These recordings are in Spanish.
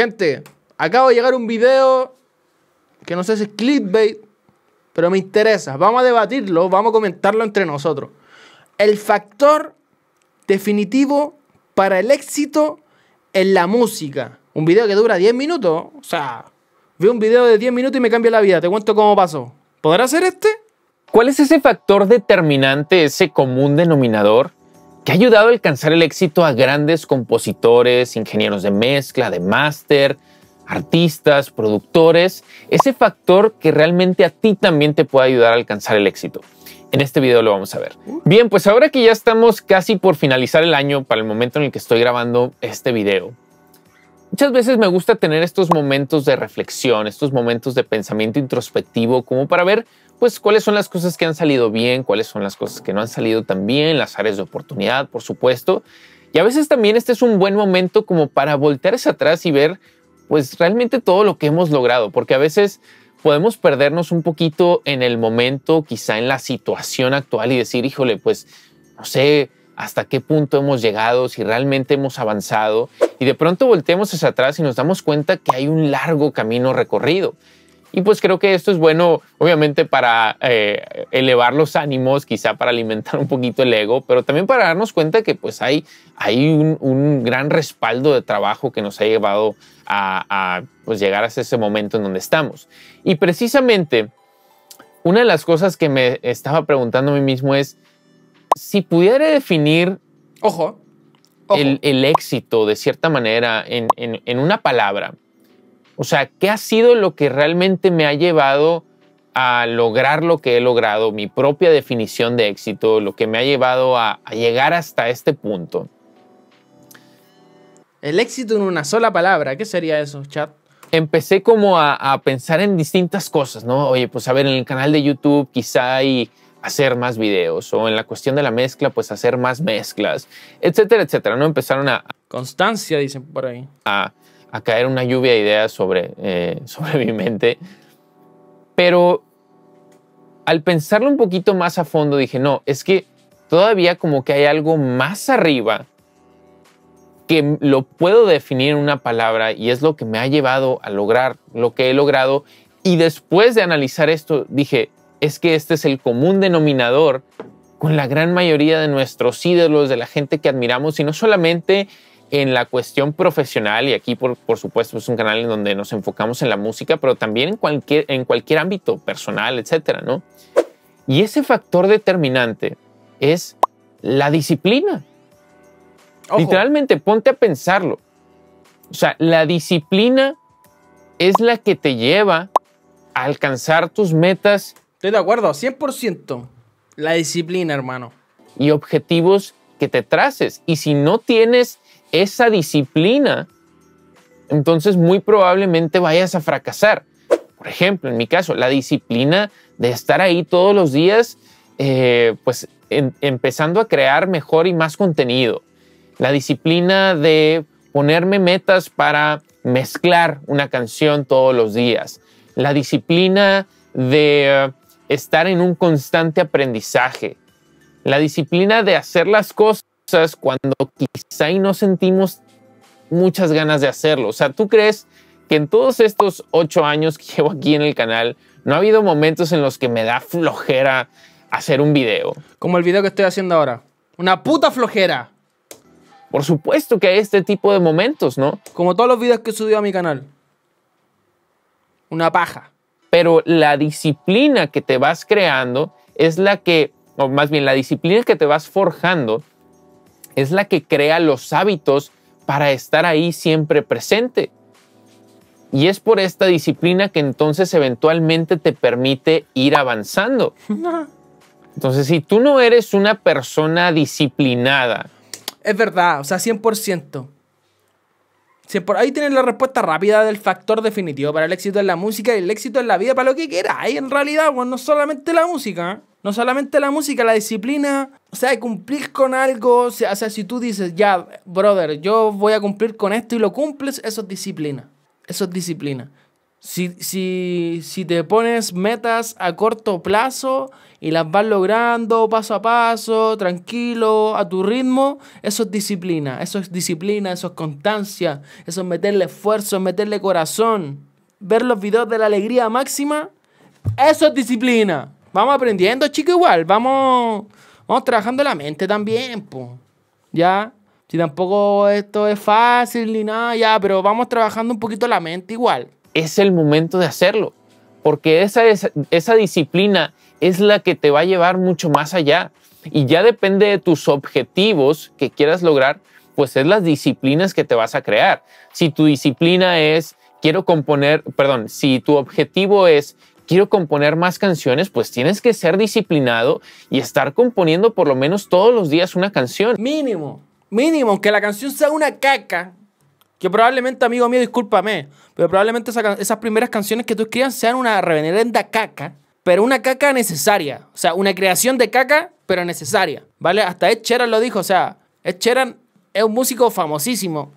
Gente, acabo de llegar un video que no sé si es clickbait, pero me interesa. Vamos a debatirlo, vamos a comentarlo entre nosotros. El factor definitivo para el éxito en la música. Un video que dura 10 minutos. O sea, veo un video de 10 minutos y me cambia la vida. Te cuento cómo pasó. ¿Podrá ser este? ¿Cuál es ese factor determinante, ese común denominador que ha ayudado a alcanzar el éxito a grandes compositores, ingenieros de mezcla, de máster, artistas, productores, ese factor que realmente a ti también te puede ayudar a alcanzar el éxito. En este video lo vamos a ver. Bien, pues ahora que ya estamos casi por finalizar el año para el momento en el que estoy grabando este video, muchas veces me gusta tener estos momentos de reflexión, estos momentos de pensamiento introspectivo, como para ver pues cuáles son las cosas que han salido bien, cuáles son las cosas que no han salido tan bien, las áreas de oportunidad, por supuesto. Y a veces también este es un buen momento como para voltear atrás y ver pues realmente todo lo que hemos logrado, porque a veces podemos perdernos un poquito en el momento, quizá en la situación actual y decir, híjole, pues no sé hasta qué punto hemos llegado, si realmente hemos avanzado, y de pronto volteamos hacia atrás y nos damos cuenta que hay un largo camino recorrido. Y pues creo que esto es bueno, obviamente, para eh, elevar los ánimos, quizá para alimentar un poquito el ego, pero también para darnos cuenta que pues hay, hay un, gran respaldo de trabajo que nos ha llevado a, pues, llegar hasta ese momento en donde estamos. Y precisamente, una de las cosas que me estaba preguntando a mí mismo es, si pudiera definir... Ojo. El, éxito de cierta manera en una palabra, o sea, ¿qué ha sido lo que realmente me ha llevado a lograr lo que he logrado, mi propia definición de éxito, lo que me ha llevado a, llegar hasta este punto? El éxito en una sola palabra, ¿qué sería eso, chat? Empecé como a, pensar en distintas cosas, ¿no? Oye, pues a ver, en el canal de YouTube quizá hay hacer más videos o en la cuestión de la mezcla, pues hacer más mezclas, etcétera, etcétera, ¿no? Empezaron a... Constancia, dicen por ahí. A, a caer una lluvia de ideas sobre, eh, sobre mi mente. Pero al pensarlo un poquito más a fondo dije, no, es que todavía como que hay algo más arriba que lo puedo definir en una palabra y es lo que me ha llevado a lograr lo que he logrado. Y después de analizar esto, dije, es que este es el común denominador con la gran mayoría de nuestros ídolos, de la gente que admiramos, y no solamente en la cuestión profesional, y aquí por, por, supuesto es un canal en donde nos enfocamos en la música, pero también en cualquier, en cualquier ámbito personal, etcétera, ¿no? Y ese factor determinante es la disciplina. Literalmente, ponte a pensarlo. O sea, la disciplina es la que te lleva a alcanzar tus metas. Estoy de acuerdo, 100%. La disciplina, hermano. Y objetivos que te traces. Y si no tienes esa disciplina, entonces muy probablemente vayas a fracasar. Por ejemplo, en mi caso, la disciplina de estar ahí todos los días, eh, pues empezando a crear mejor y más contenido. La disciplina de ponerme metas para mezclar una canción todos los días. La disciplina de estar en un constante aprendizaje. La disciplina de hacer las cosas cuando quizá y no sentimos muchas ganas de hacerlo. O sea, ¿tú crees que en todos estos ocho años que llevo aquí en el canal, no ha habido momentos en los que me da flojera hacer un video? Como el video que estoy haciendo ahora. Una puta flojera. Por supuesto que hay este tipo de momentos, ¿no? Como todos los videos que subido a mi canal. Una paja. Pero la disciplina que te vas creando es la que, o más bien la disciplina que te vas forjando es la que crea los hábitos para estar ahí siempre presente. Y es por esta disciplina que entonces eventualmente te permite ir avanzando. Entonces, si tú no eres una persona disciplinada. Es verdad, o sea, 100%. Si por ahí tienes la respuesta rápida del factor definitivo para el éxito en la música y el éxito en la vida, para lo que quieras. Ahí en realidad, bueno, no solamente la música. ¿eh? No solamente la música, la disciplina, o sea, cumplir con algo, o sea, si tú dices, ya, brother, yo voy a cumplir con esto y lo cumples, eso es disciplina, eso es disciplina. Si, si te pones metas a corto plazo y las vas logrando paso a paso, tranquilo, a tu ritmo, eso es disciplina, eso es disciplina, eso es constancia, eso es meterle esfuerzo, meterle corazón, ver los videos de la alegría máxima, eso es disciplina. Vamos aprendiendo, chico, igual. Vamos, vamos trabajando la mente también, Ya. Si tampoco esto es fácil ni nada, ya, pero vamos trabajando un poquito la mente igual. Es el momento de hacerlo, porque esa, esa disciplina es la que te va a llevar mucho más allá. Y ya depende de tus objetivos que quieras lograr, pues es las disciplinas que te vas a crear. Si tu disciplina es, quiero componer, perdón, si tu objetivo es, quiero componer más canciones, pues tienes que ser disciplinado y estar componiendo por lo menos todos los días una canción. Mínimo, mínimo, que la canción sea una caca, que probablemente, amigo mío, discúlpame, pero probablemente esas primeras canciones que tú escribas sean una reverenda caca, pero una caca necesaria. O sea, una creación de caca, pero necesaria. ¿Vale? Hasta Ed Sheeran lo dijo. O sea, Ed Sheeran es un músico famosísimo.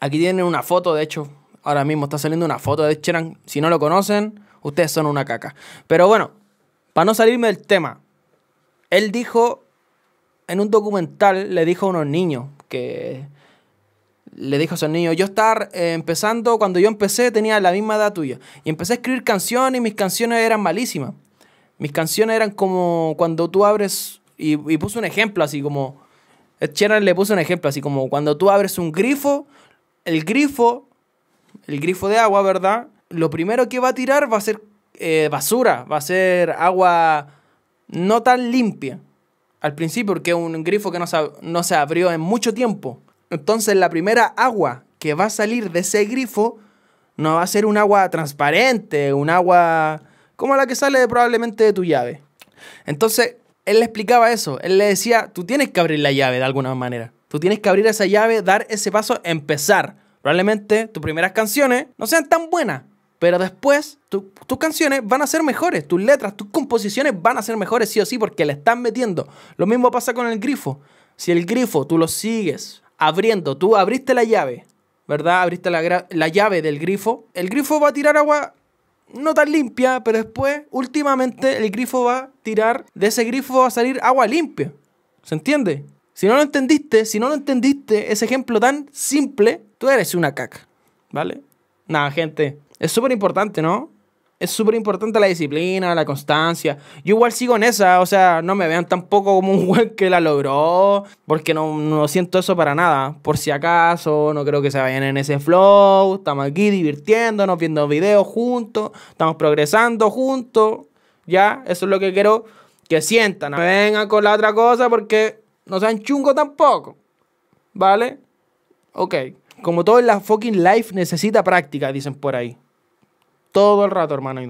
Aquí tienen una foto, de hecho. Ahora mismo está saliendo una foto de Ed Sheeran. Si no lo conocen, ustedes son una caca. Pero bueno, para no salirme del tema, él dijo, en un documental le dijo a unos niños que... Le dijo a esos niños, yo estar eh, empezando, cuando yo empecé tenía la misma edad tuya. Y empecé a escribir canciones y mis canciones eran malísimas. Mis canciones eran como cuando tú abres, y, puso un ejemplo así como, Sheeran le puso un ejemplo así como cuando tú abres un grifo, el grifo, el grifo de agua, ¿verdad? lo primero que va a tirar va a ser eh, basura, va a ser agua no tan limpia al principio, porque es un grifo que no se, no se abrió en mucho tiempo. Entonces la primera agua que va a salir de ese grifo no va a ser un agua transparente, un agua como la que sale probablemente de tu llave. Entonces, él le explicaba eso, él le decía, tú tienes que abrir la llave de alguna manera, tú tienes que abrir esa llave, dar ese paso, empezar. Probablemente tus primeras canciones no sean tan buenas, pero después tus canciones van a ser mejores, tus letras, tus composiciones van a ser mejores sí o sí porque le están metiendo. Lo mismo pasa con el grifo. Si el grifo tú lo sigues abriendo, tú abriste la llave, ¿verdad? Abriste la, la llave del grifo, el grifo va a tirar agua no tan limpia, pero después, últimamente, el grifo va a tirar, de ese grifo va a salir agua limpia. ¿Se entiende? Si no lo entendiste, si no lo entendiste, ese ejemplo tan simple, tú eres una caca, ¿vale? Nada, gente, es súper importante, ¿no? Es súper importante la disciplina, la constancia. Yo igual sigo en esa, o sea, no me vean tampoco como un güey que la logró, porque no, no siento eso para nada. Por si acaso, no creo que se vayan en ese flow. Estamos aquí divirtiéndonos, viendo videos juntos, estamos progresando juntos. Ya, eso es lo que quiero que sientan. No me vengan con la otra cosa porque no sean chungos tampoco. ¿Vale? Ok como todo en la fucking life, necesita práctica, dicen por ahí. Todo el rato, hermano.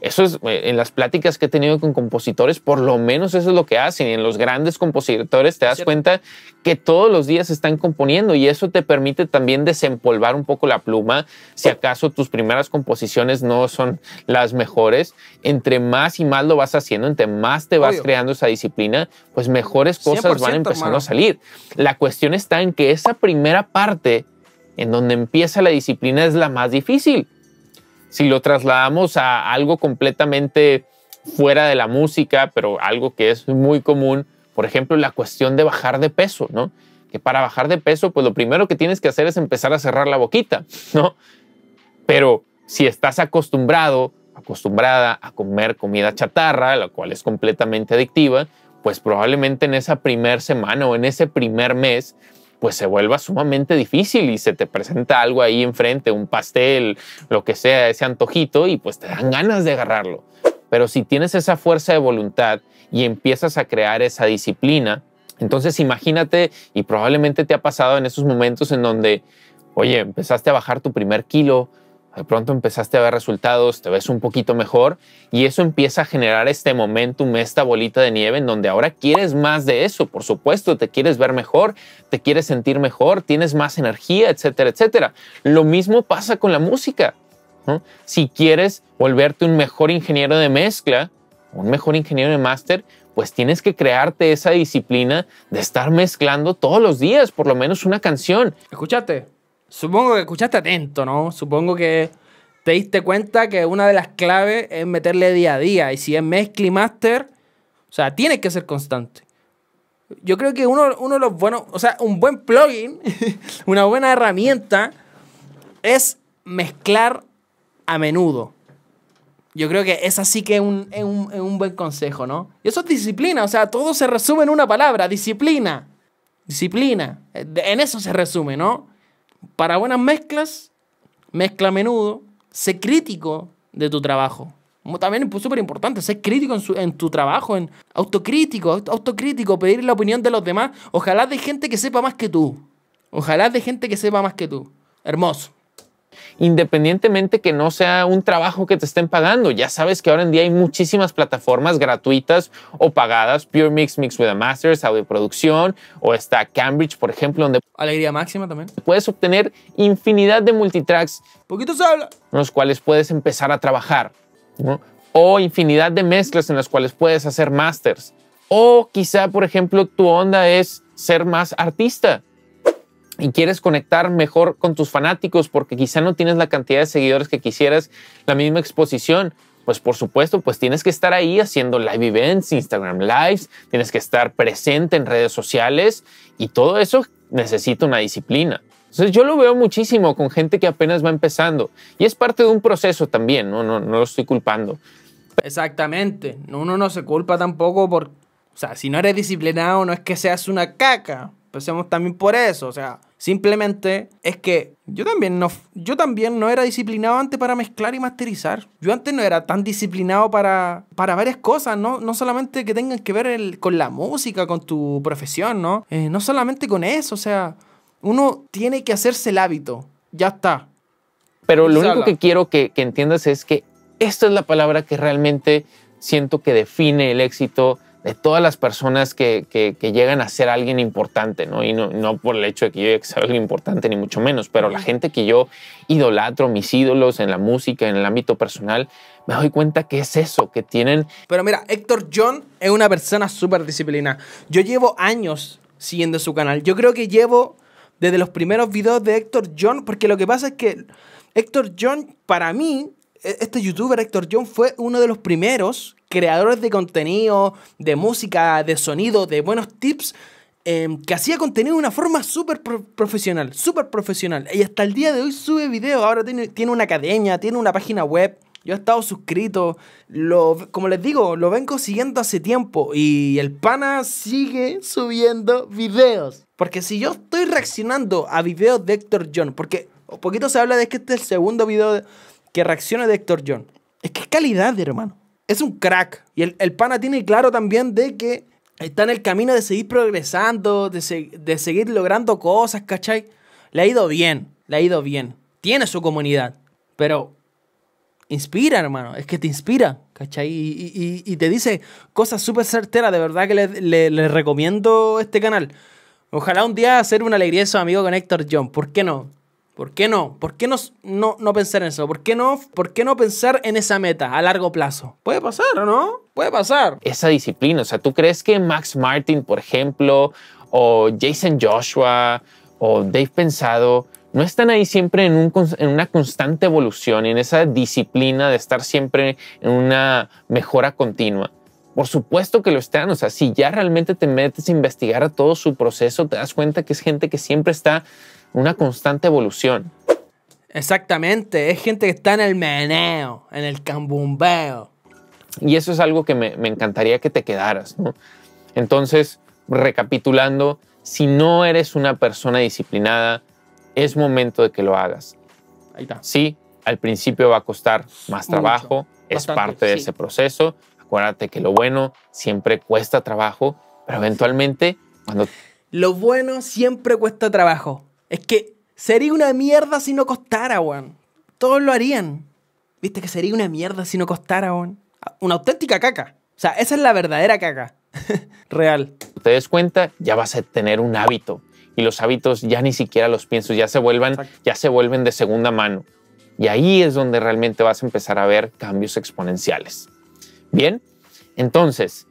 Eso es, eh, en las pláticas que he tenido con compositores, por lo menos eso es lo que hacen. en los grandes compositores te das cuenta que todos los días están componiendo y eso te permite también desempolvar un poco la pluma. Si acaso tus primeras composiciones no son las mejores, entre más y más lo vas haciendo, entre más te vas creando esa disciplina, pues mejores cosas van empezando a salir. La cuestión está en que esa primera parte en donde empieza la disciplina es la más difícil. Si lo trasladamos a algo completamente fuera de la música, pero algo que es muy común, por ejemplo, la cuestión de bajar de peso, ¿no? Que para bajar de peso, pues lo primero que tienes que hacer es empezar a cerrar la boquita, ¿no? Pero si estás acostumbrado, acostumbrada a comer comida chatarra, la cual es completamente adictiva, pues probablemente en esa primer semana o en ese primer mes pues se vuelva sumamente difícil y se te presenta algo ahí enfrente, un pastel, lo que sea, ese antojito, y pues te dan ganas de agarrarlo. Pero si tienes esa fuerza de voluntad y empiezas a crear esa disciplina, entonces imagínate, y probablemente te ha pasado en esos momentos en donde, oye, empezaste a bajar tu primer kilo, de pronto empezaste a ver resultados, te ves un poquito mejor y eso empieza a generar este momentum, esta bolita de nieve en donde ahora quieres más de eso, por supuesto, te quieres ver mejor, te quieres sentir mejor, tienes más energía, etcétera, etcétera. Lo mismo pasa con la música. Si quieres volverte un mejor ingeniero de mezcla, un mejor ingeniero de máster, pues tienes que crearte esa disciplina de estar mezclando todos los días, por lo menos una canción. Escúchate, Supongo que escuchaste atento, ¿no? Supongo que te diste cuenta que una de las claves es meterle día a día. Y si es mezclimaster, y o sea, tienes que ser constante. Yo creo que uno, de los buenos, o sea, un buen plugin, una buena herramienta, es mezclar a menudo. Yo creo que es así que un, es un buen consejo, ¿no? Y eso es disciplina, o sea, todo se resume en una palabra, disciplina. Disciplina. En eso se resume, ¿no? Para buenas mezclas, mezcla a menudo, sé crítico de tu trabajo. También es súper importante ser crítico en, en, tu trabajo, en autocrítico, autocrítico, pedir la opinión de los demás. Ojalá de gente que sepa más que tú. Ojalá de gente que sepa más que tú. Hermoso independientemente que no sea un trabajo que te estén pagando. Ya sabes que ahora en día hay muchísimas plataformas gratuitas o pagadas, Pure Mix, Mix with a Masters, Audio Producción, o está Cambridge, por ejemplo, donde... Alegría máxima también. Puedes obtener infinidad de multitracks. En los cuales puedes empezar a trabajar. O infinidad de mezclas en las cuales puedes hacer masters. O quizá, por ejemplo, tu onda es ser más artista y quieres conectar mejor con tus fanáticos porque quizá no tienes la cantidad de seguidores que quisieras, la misma exposición, pues por supuesto, pues tienes que estar ahí haciendo live events, Instagram lives, tienes que estar presente en redes sociales y todo eso necesita una disciplina. Entonces yo lo veo muchísimo con gente que apenas va empezando y es parte de un proceso también, no, no, no, no lo estoy culpando. Exactamente, uno no se culpa tampoco por, o sea, si no eres disciplinado no es que seas una caca, Empecemos también por eso, o sea, simplemente es que yo también no, yo también no era disciplinado antes para mezclar y masterizar. Yo antes no era tan disciplinado para, para varias cosas, ¿no? No solamente que tengan que ver con la música, con tu profesión, ¿no? Eh, no solamente con eso, o sea, uno tiene que hacerse el hábito, ya está. Pero lo único que quiero que, que entiendas es que esta es la palabra que realmente siento que define el éxito de todas las personas que, llegan a ser alguien importante, ¿no? Y no, por el hecho de que yo llegue alguien importante, ni mucho menos, pero la gente que yo idolatro, mis ídolos en la música, en el ámbito personal, me doy cuenta que es eso, que tienen... Pero mira, Héctor John es una persona súper disciplinada. Yo llevo años siguiendo su canal. Yo creo que llevo desde los primeros videos de Héctor John, porque lo que pasa es que Héctor John, para mí, e-, este youtuber Héctor John fue uno de los primeros creadores de contenido, de música, de sonido, de buenos tips, em, que hacía contenido de una forma súper profesional, súper profesional. Y hasta el día de hoy sube videos, ahora tiene, tiene una academia, tiene una página web. Yo he estado suscrito, lo, como les digo, lo vengo siguiendo hace tiempo y el pana sigue subiendo videos. Porque si yo estoy reaccionando a videos de Héctor John, porque poquito se habla de que este es el segundo video de, que reaccione de Héctor John. Es que es calidad, hermano. Es un crack. Y el, pana tiene claro también de que está en el camino de seguir progresando, de, seguir logrando cosas, ¿cachai? Le ha ido bien, le ha ido bien. Tiene su comunidad, pero inspira, hermano. Es que te inspira, ¿cachai? Y, te dice cosas súper certeras. De verdad que le, recomiendo este canal. Ojalá un día hacer una alegría de su amigo con Héctor John. ¿Por qué no? ¿Por qué no? ¿Por qué no, no, no, pensar en eso? ¿Por qué, no, ¿Por qué no pensar en esa meta a largo plazo? Puede pasar, ¿o no? Puede pasar. Esa disciplina, o sea, ¿tú crees que Max Martin, por ejemplo, o Jason Joshua, o Dave Pensado, no están ahí siempre en, una constante evolución, y en esa disciplina de estar siempre en una mejora continua? Por supuesto que lo están, o sea, si ya realmente te metes a investigar a todo su proceso, te das cuenta que es gente que siempre está una constante evolución. Exactamente, es gente que está en el meneo, en el cambumbeo. Y eso es algo que me, encantaría que te quedaras, Entonces, recapitulando, si no eres una persona disciplinada, es momento de que lo hagas. Ahí está. Sí, al principio va a costar más trabajo, es parte de ese proceso. Acuérdate que lo bueno siempre cuesta trabajo, pero eventualmente cuando... Lo bueno siempre cuesta trabajo, es que sería una mierda si no costara, weón. Todos lo harían. Viste que sería una mierda si no costara, weón. Una auténtica caca. O sea, esa es la verdadera caca. Real. Te des cuenta, ya vas a tener un hábito. Y los hábitos ya ni siquiera los pienso, ya se, vuelvan, ya se vuelven de segunda mano. Y ahí es donde realmente vas a empezar a ver cambios exponenciales. Bien, entonces,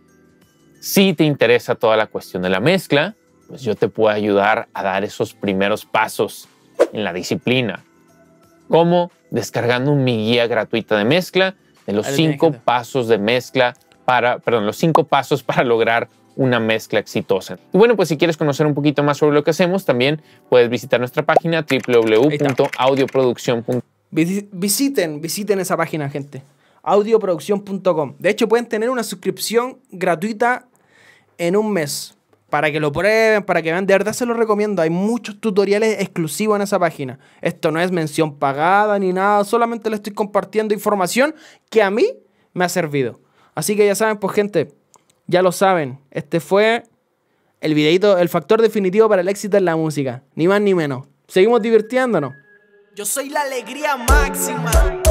si te interesa toda la cuestión de la mezcla, pues yo te puedo ayudar a dar esos primeros pasos en la disciplina. Como descargando mi guía gratuita de mezcla de los cinco pasos de mezcla para, perdón, los cinco pasos para lograr una mezcla exitosa. Y bueno, pues si quieres conocer un poquito más sobre lo que hacemos, también puedes visitar nuestra página www.audioproducción.com. Visiten, visiten esa página, gente. audioproducción.com. De hecho, pueden tener una suscripción gratuita en un mes para que lo prueben, para que vean. De verdad se lo recomiendo. Hay muchos tutoriales exclusivos en esa página. Esto no es mención pagada ni nada. Solamente le estoy compartiendo información que a mí me ha servido. Así que ya saben, pues gente, ya lo saben. Este fue el videito, el factor definitivo para el éxito en la música. Ni más ni menos. Seguimos divirtiéndonos. Yo soy la alegría máxima.